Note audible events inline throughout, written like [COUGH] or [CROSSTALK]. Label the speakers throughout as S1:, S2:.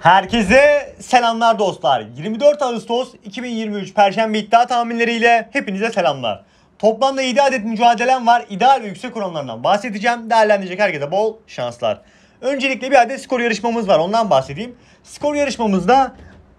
S1: Herkese selamlar dostlar. 24 Ağustos 2023 Perşembe iddia tahminleriyle hepinize selamlar. Toplamda 7 adet mücadelem var. İdeal ve yüksek oranlarından bahsedeceğim. Değerlendirecek herkese bol şanslar. Öncelikle bir adet skor yarışmamız var. Ondan bahsedeyim. Skor yarışmamızda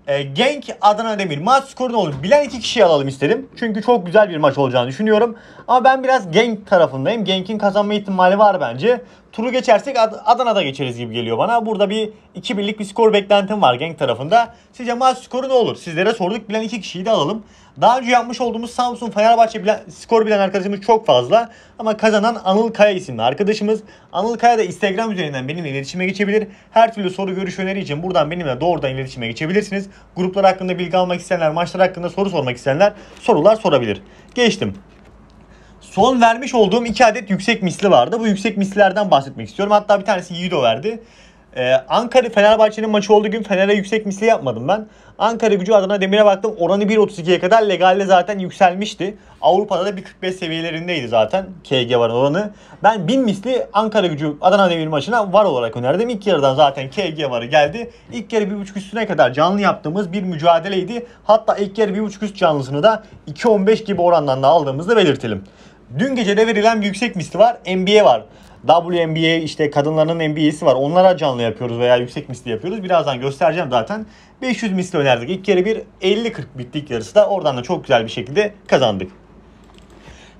S1: e, Genk Adana Demir maç skoru ne olur? Bilen iki kişiyi alalım istedim. Çünkü çok güzel bir maç olacağını düşünüyorum. Ama ben biraz Genk tarafındayım. Genk'in kazanma ihtimali var bence turu geçersek Ad- Adana'da geçeriz gibi geliyor bana. Burada bir 2 birlik bir skor beklentim var Genk tarafında. Sizce maç skoru ne olur? Sizlere sorduk bilen iki kişiyi de alalım. Daha önce yapmış olduğumuz Samsun Fenerbahçe bilen, skor bilen arkadaşımız çok fazla. Ama kazanan Anıl Kaya isimli arkadaşımız. Anıl Kaya da Instagram üzerinden benimle iletişime geçebilir. Her türlü soru görüş öneri için buradan benimle doğrudan iletişime geçebilirsiniz. Gruplar hakkında bilgi almak isteyenler, maçlar hakkında soru sormak isteyenler sorular sorabilir. Geçtim. Son vermiş olduğum iki adet yüksek misli vardı. Bu yüksek mislilerden bahsetmek istiyorum. Hatta bir tanesi Yiğido verdi. Ee, Ankara Fenerbahçe'nin maçı olduğu gün Fener'e yüksek misli yapmadım ben. Ankara gücü adına Demir'e baktım oranı 1.32'ye kadar legalde zaten yükselmişti. Avrupa'da da 1.45 seviyelerindeydi zaten KG var oranı. Ben 1000 misli Ankara gücü Adana Demir maçına var olarak önerdim. İlk yarıdan zaten KG varı geldi. İlk yarı 1.5 üstüne kadar canlı yaptığımız bir mücadeleydi. Hatta ilk yarı 1.5 üst canlısını da 2.15 gibi orandan da aldığımızı belirtelim. Dün gece de verilen bir yüksek misli var. NBA var. WNBA işte kadınların NBA'si var. Onlara canlı yapıyoruz veya yüksek misli yapıyoruz. Birazdan göstereceğim zaten. 500 misli önerdik. İlk kere bir 50-40 bittik yarısı da oradan da çok güzel bir şekilde kazandık.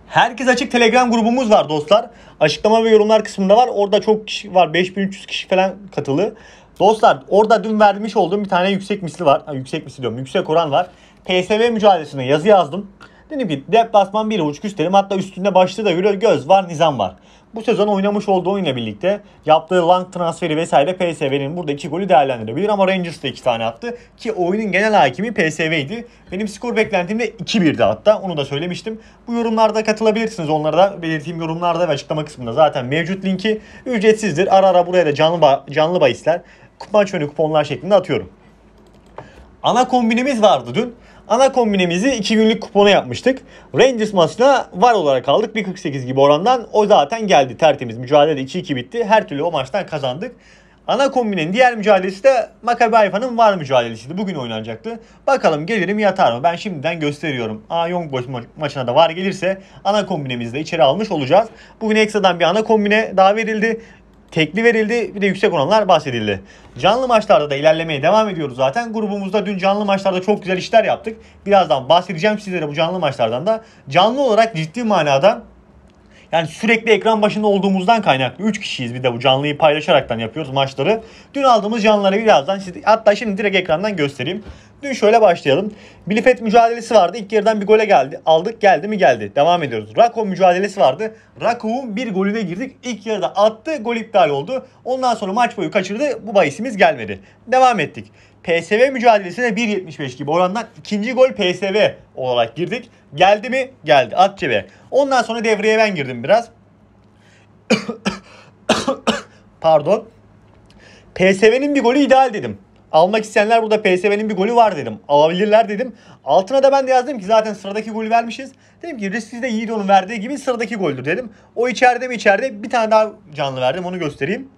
S1: Herkes Açık Telegram grubumuz var dostlar. Açıklama ve yorumlar kısmında var. Orada çok kişi var. 5300 kişi falan katılı. Dostlar orada dün vermiş olduğum bir tane yüksek misli var. Ha, yüksek misli diyorum. Yüksek oran var. PSV mücadelesine yazı yazdım. Dedim ki deplasman 1.5 üst dedim. Hatta üstünde başlığı da görüyor. Göz var, nizam var. Bu sezon oynamış olduğu oyunla birlikte yaptığı long transferi vesaire PSV'nin burada iki golü değerlendirebilir ama Rangers da iki tane attı. Ki oyunun genel hakimi PSV'ydi. Benim skor beklentim de 2-1'di hatta onu da söylemiştim. Bu yorumlarda katılabilirsiniz onlara da belirttiğim yorumlarda ve açıklama kısmında zaten mevcut linki ücretsizdir. Ara ara buraya da canlı, ba canlı bahisler, maç önü kuponlar şeklinde atıyorum. Ana kombinimiz vardı dün ana kombinemizi 2 günlük kupona yapmıştık. Rangers maçına var olarak aldık. 1.48 gibi orandan o zaten geldi tertemiz. Mücadele de 2-2 bitti. Her türlü o maçtan kazandık. Ana kombinin diğer mücadelesi de Maccabi Haifa'nın var mücadelesiydi. Bugün oynanacaktı. Bakalım gelir mi yatar mı? Ben şimdiden gösteriyorum. Aa Young Boys ma- maçına da var gelirse ana kombinemizi de içeri almış olacağız. Bugün Exa'dan bir ana kombine daha verildi tekli verildi bir de yüksek oranlar bahsedildi. Canlı maçlarda da ilerlemeye devam ediyoruz zaten. Grubumuzda dün canlı maçlarda çok güzel işler yaptık. Birazdan bahsedeceğim sizlere bu canlı maçlardan da. Canlı olarak ciddi manada yani sürekli ekran başında olduğumuzdan kaynaklı 3 kişiyiz bir de bu canlıyı paylaşaraktan yapıyoruz maçları. Dün aldığımız canlıları birazdan size hatta şimdi direkt ekrandan göstereyim. Dün şöyle başlayalım. Bilifet mücadelesi vardı. İlk yarıdan bir gole geldi. Aldık geldi mi geldi. Devam ediyoruz. Rako mücadelesi vardı. Rako'nun bir golüne girdik. İlk yarıda attı. Gol iptal oldu. Ondan sonra maç boyu kaçırdı. Bu bahisimiz gelmedi. Devam ettik. PSV mücadelesine 1.75 gibi orandan ikinci gol PSV olarak girdik. Geldi mi? Geldi. At cebe. Ondan sonra devreye ben girdim biraz. [COUGHS] Pardon. PSV'nin bir golü ideal dedim. Almak isteyenler burada PSV'nin bir golü var dedim. Alabilirler dedim. Altına da ben de yazdım ki zaten sıradaki golü vermişiz. Dedim ki risksiz de Yiğido'nun verdiği gibi sıradaki goldür dedim. O içeride mi içeride bir tane daha canlı verdim onu göstereyim.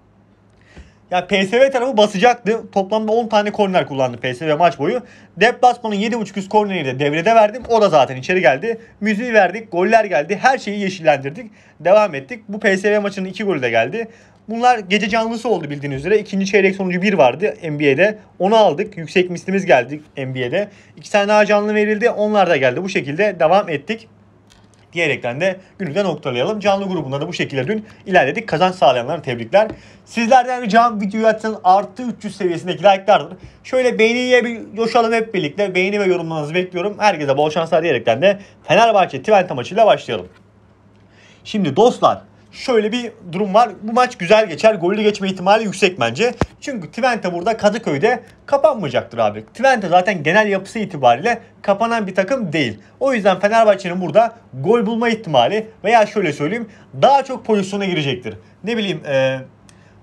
S1: Ya PSV tarafı basacaktı. Toplamda 10 tane korner kullandı PSV maç boyu. Deplasman'ın 7.5 üst korneri de devrede verdim. O da zaten içeri geldi. Müziği verdik. Goller geldi. Her şeyi yeşillendirdik. Devam ettik. Bu PSV maçının 2 golü de geldi. Bunlar gece canlısı oldu bildiğiniz üzere. İkinci çeyrek sonucu bir vardı NBA'de. Onu aldık. Yüksek mislimiz geldi NBA'de. İki tane daha canlı verildi. Onlar da geldi. Bu şekilde devam ettik diyerekten de günü de noktalayalım. Canlı grubunda da bu şekilde dün ilerledik. Kazanç sağlayanlara tebrikler. Sizlerden ricam videoyu açsanız artı 300 seviyesindeki like'lardır. Şöyle beğeniye bir coşalım hep birlikte. Beğeni ve yorumlarınızı bekliyorum. Herkese bol şanslar diyerekten de Fenerbahçe Twente maçıyla başlayalım. Şimdi dostlar şöyle bir durum var. Bu maç güzel geçer. golü geçme ihtimali yüksek bence. Çünkü Twente burada Kadıköy'de kapanmayacaktır abi. Twente zaten genel yapısı itibariyle kapanan bir takım değil. O yüzden Fenerbahçe'nin burada gol bulma ihtimali veya şöyle söyleyeyim daha çok pozisyona girecektir. Ne bileyim e,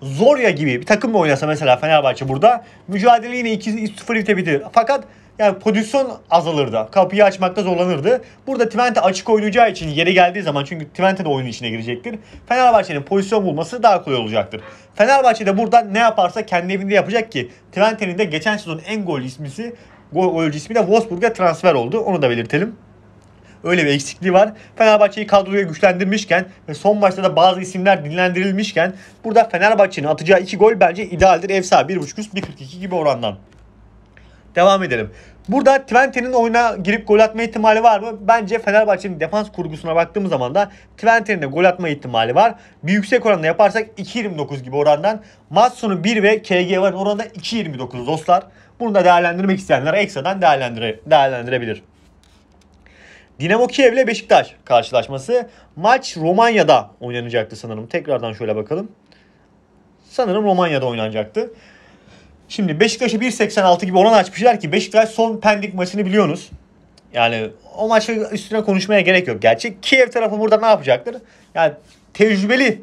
S1: Zorya gibi bir takım mı oynasa mesela Fenerbahçe burada mücadele yine 2-0 bitebilir. Fakat yani pozisyon azalırdı. Kapıyı açmakta zorlanırdı. Burada Twente açık oynayacağı için yeri geldiği zaman çünkü Twente de oyunun içine girecektir. Fenerbahçe'nin pozisyon bulması daha kolay olacaktır. Fenerbahçe de burada ne yaparsa kendi evinde yapacak ki Twente'nin de geçen sezon en gol ismisi gol golcü ismi de Wolfsburg'a transfer oldu. Onu da belirtelim öyle bir eksikliği var. Fenerbahçe'yi kadroya güçlendirmişken ve son maçta da bazı isimler dinlendirilmişken burada Fenerbahçe'nin atacağı 2 gol bence idealdir. Ev sahibi 1.5 üst 1.42 gibi orandan. Devam edelim. Burada Twente'nin oyuna girip gol atma ihtimali var mı? Bence Fenerbahçe'nin defans kurgusuna baktığımız zaman da Twente'nin de gol atma ihtimali var. Bir yüksek oranda yaparsak 2.29 gibi orandan. Matson'un 1 ve KG var oranda 2.29 dostlar. Bunu da değerlendirmek isteyenler ekstradan değerlendire, değerlendirebilir. Dinamo Kiev ile Beşiktaş karşılaşması. Maç Romanya'da oynanacaktı sanırım. Tekrardan şöyle bakalım. Sanırım Romanya'da oynanacaktı. Şimdi Beşiktaş'ı 1.86 gibi olan açmışlar ki Beşiktaş son Pendik maçını biliyorsunuz. Yani o maçı üstüne konuşmaya gerek yok. Gerçi Kiev tarafı burada ne yapacaktır? Yani tecrübeli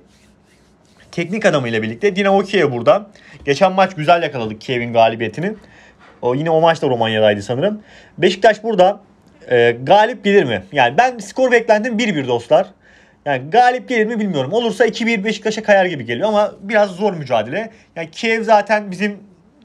S1: teknik adamıyla birlikte Dinamo Kiev burada. Geçen maç güzel yakaladık Kiev'in galibiyetini. O yine o maç da Romanya'daydı sanırım. Beşiktaş burada e, galip gelir mi? Yani ben skor beklendim 1-1 dostlar. Yani galip gelir mi bilmiyorum. Olursa 2-1 Beşiktaş'a kayar gibi geliyor ama biraz zor mücadele. Yani Kiev zaten bizim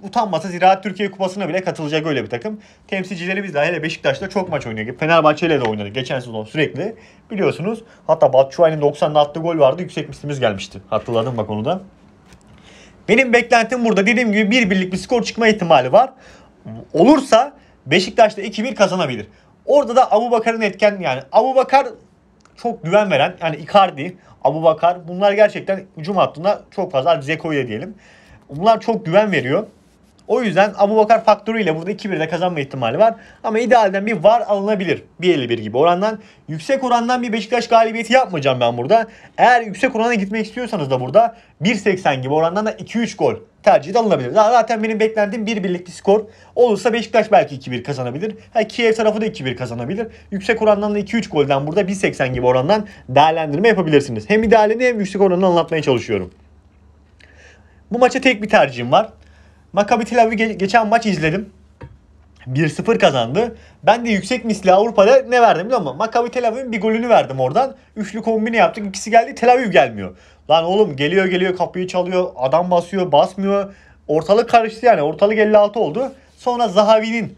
S1: utanmasa Ziraat Türkiye Kupası'na bile katılacak öyle bir takım. Temsilcileri biz de hele Beşiktaş'ta çok maç oynuyor. Fenerbahçe ile de oynadı geçen sezon sürekli. Biliyorsunuz hatta Batshuayi'nin 90'da attığı gol vardı. Yüksek mislimiz gelmişti. Hatırladım bak onu da. Benim beklentim burada dediğim gibi bir birlik bir skor çıkma ihtimali var. Olursa Beşiktaş'ta 2-1 kazanabilir. Orada da Abu Bakar'ın etken yani Abu Bakar çok güven veren yani Icardi, Abu Bakar bunlar gerçekten hücum hattında çok fazla Zeko'ya diyelim. Bunlar çok güven veriyor. O yüzden Abu Bakar faktörüyle burada 2-1'de kazanma ihtimali var. Ama idealden bir var alınabilir. 1.51 gibi orandan. Yüksek orandan bir Beşiktaş galibiyeti yapmayacağım ben burada. Eğer yüksek orana gitmek istiyorsanız da burada 1.80 gibi orandan da 2-3 gol tercih alınabilir. Zaten benim beklediğim bir birlik bir skor. Olursa Beşiktaş belki 2-1 kazanabilir. Ha, Kiev tarafı da 2-1 kazanabilir. Yüksek orandan da 2-3 golden burada 1.80 gibi orandan değerlendirme yapabilirsiniz. Hem idealini hem yüksek oranını anlatmaya çalışıyorum. Bu maça tek bir tercihim var. Maccabi Tel Aviv'i geçen maç izledim. 1-0 kazandı. Ben de yüksek misli Avrupa'da ne verdim biliyor musun? Maccabi Tel Aviv'in bir golünü verdim oradan. Üçlü kombini yaptık. İkisi geldi Tel Aviv gelmiyor. Lan oğlum geliyor geliyor kapıyı çalıyor. Adam basıyor basmıyor. Ortalık karıştı yani. Ortalık 56 oldu. Sonra Zahavi'nin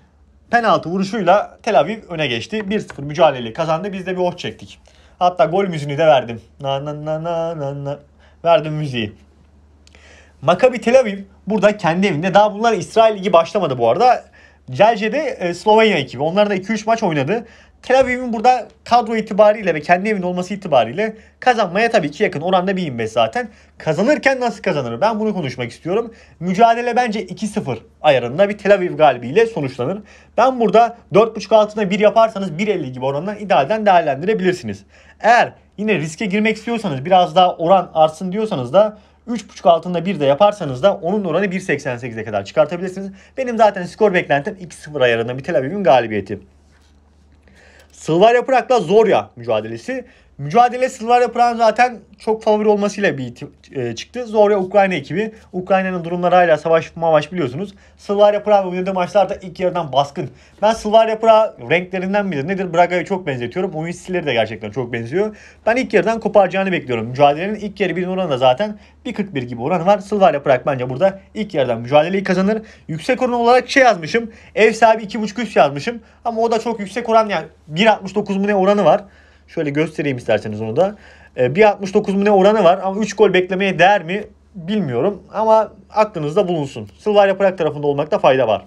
S1: penaltı vuruşuyla Tel Aviv öne geçti. 1-0 mücadeleyle kazandı. Biz de bir oh çektik. Hatta gol müziğini de verdim. Na na na na na na. Verdim müziği. Maccabi Tel Aviv burada kendi evinde. Daha bunlar İsrail Ligi başlamadı bu arada. Celce'de e, Slovenya ekibi. Onlar da 2-3 maç oynadı. Tel Aviv'in burada kadro itibariyle ve kendi evinde olması itibariyle kazanmaya tabii ki yakın. Oranda 1.25 zaten. Kazanırken nasıl kazanır? Ben bunu konuşmak istiyorum. Mücadele bence 2-0 ayarında bir Tel Aviv galibiyle sonuçlanır. Ben burada 4.5 altına 1 yaparsanız 1.50 gibi orandan idealden değerlendirebilirsiniz. Eğer yine riske girmek istiyorsanız biraz daha oran artsın diyorsanız da 3.5 altında bir de yaparsanız da onun oranı 1.88'e kadar çıkartabilirsiniz. Benim zaten skor beklentim 2-0 ayarında bir Tel Aviv'in galibiyeti. Sılvar Yaprak'la Zorya mücadelesi. Mücadele Slavia Pran zaten çok favori olmasıyla bir e, çıktı. Zorya Ukrayna ekibi. Ukrayna'nın durumları hala savaş mavaş biliyorsunuz. Slavia Praha oynadığı maçlarda ilk yarıdan baskın. Ben Slavia Praha renklerinden midir nedir Braga'ya çok benzetiyorum. Oyun stilleri de gerçekten çok benziyor. Ben ilk yarıdan koparacağını bekliyorum. Mücadelenin ilk yarı bir oranı da zaten 1.41 gibi oran var. Slavia Praha bence burada ilk yarıdan mücadeleyi kazanır. Yüksek oran olarak şey yazmışım. Ev sahibi 2.5 üst yazmışım. Ama o da çok yüksek oran yani 1.69 mu ne oranı var. Şöyle göstereyim isterseniz onu da. Ee, bir 69 mu ne oranı var ama 3 gol beklemeye değer mi bilmiyorum ama aklınızda bulunsun. Sılvarya Prag tarafında olmakta fayda var.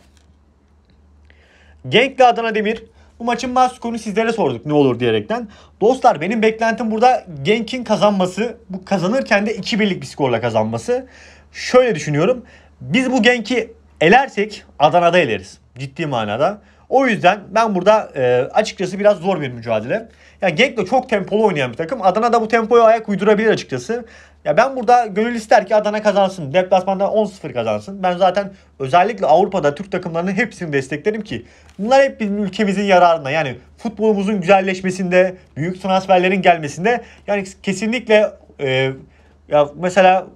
S1: Genk'le Adana Demir bu maçın maç skorunu sizlere sorduk ne olur diyerekten. Dostlar benim beklentim burada Genk'in kazanması. Bu kazanırken de 2 birlik bir skorla kazanması. Şöyle düşünüyorum. Biz bu Genk'i elersek Adana'da eleriz. Ciddi manada. O yüzden ben burada e, açıkçası biraz zor bir mücadele. Yani Genk çok tempolu oynayan bir takım. Adana da bu tempoya ayak uydurabilir açıkçası. Ya ben burada gönül ister ki Adana kazansın. Deplasmanda 10-0 kazansın. Ben zaten özellikle Avrupa'da Türk takımlarının hepsini desteklerim ki bunlar hep bizim ülkemizin yararına. Yani futbolumuzun güzelleşmesinde, büyük transferlerin gelmesinde yani kesinlikle e, ya mesela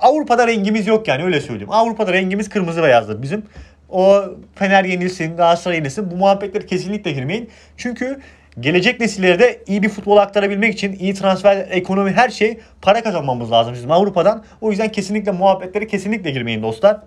S1: Avrupa'da rengimiz yok yani öyle söyleyeyim. Avrupa'da rengimiz kırmızı beyazdır bizim. O Fener yenilsin, Galatasaray yenilsin. Bu muhabbetlere kesinlikle girmeyin. Çünkü gelecek nesillere de iyi bir futbol aktarabilmek için iyi transfer, ekonomi her şey para kazanmamız lazım bizim Avrupa'dan. O yüzden kesinlikle muhabbetlere kesinlikle girmeyin dostlar.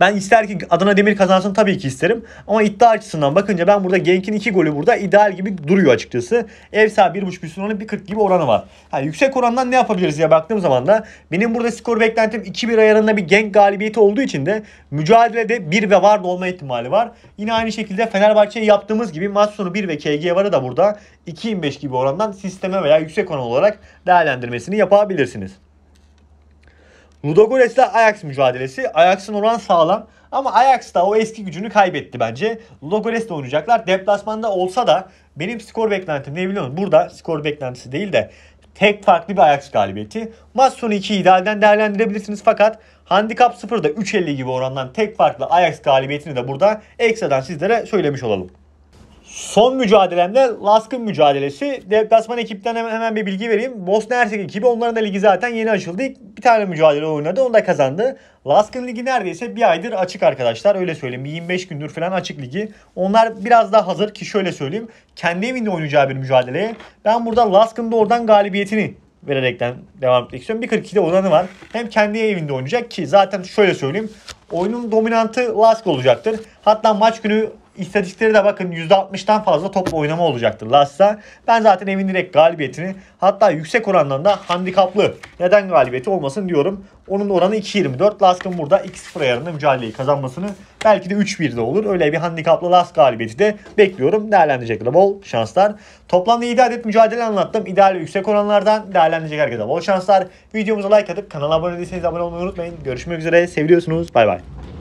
S1: Ben ister ki Adana Demir kazansın tabii ki isterim. Ama iddia açısından bakınca ben burada Genk'in 2 golü burada ideal gibi duruyor açıkçası. Ev sahibi 1.5 üstün oranı 1.40 gibi oranı var. Yani yüksek orandan ne yapabiliriz diye baktığım zaman da benim burada skor beklentim 2-1 ayarında bir Genk galibiyeti olduğu için de mücadelede 1 ve var olma ihtimali var. Yine aynı şekilde Fenerbahçe'ye yaptığımız gibi maç sonu 1 ve KG varı da burada 2.25 gibi orandan sisteme veya yüksek oran olarak değerlendirmesini yapabilirsiniz. Ludogorets ile Ajax mücadelesi. Ajax'ın oran sağlam ama Ajax da o eski gücünü kaybetti bence. Ludogorets de oynayacaklar. Deplasmanda olsa da benim skor beklentim ne biliyor musun? Burada skor beklentisi değil de tek farklı bir Ajax galibiyeti. Maç sonu 2 idealden değerlendirebilirsiniz fakat handikap 0'da 3.50 gibi orandan tek farklı Ajax galibiyetini de burada ekstradan sizlere söylemiş olalım. Son mücadelemde Lask'ın mücadelesi. Deplasman ekipten hemen, hemen bir bilgi vereyim. Bosna Hersek ekibi onların da ligi zaten yeni açıldı. bir tane mücadele oynadı onu da kazandı. Lask'ın ligi neredeyse bir aydır açık arkadaşlar öyle söyleyeyim. 25 gündür falan açık ligi. Onlar biraz daha hazır ki şöyle söyleyeyim. Kendi evinde oynayacağı bir mücadeleye. Ben burada Lask'ın da oradan galibiyetini vererekten devam etmek istiyorum. 1.42'de olanı var. Hem kendi evinde oynayacak ki zaten şöyle söyleyeyim. Oyunun dominantı Lask olacaktır. Hatta maç günü İstatistiklere de bakın %60'tan fazla top oynama olacaktır Lassa. Ben zaten evin direkt galibiyetini hatta yüksek orandan da handikaplı neden galibiyeti olmasın diyorum. Onun oranı 2.24. Lask'ın burada 2-0 ayarında mücadeleyi kazanmasını belki de 3-1'de olur. Öyle bir handikaplı Lask galibiyeti de bekliyorum. Değerlendirecekler bol şanslar. Toplamda 7 adet mücadele anlattım. İdeal ve yüksek oranlardan değerlendirecek herkese bol şanslar. Videomuza like atıp kanala abone değilseniz abone olmayı unutmayın. Görüşmek üzere. Seviyorsunuz. Bay bay.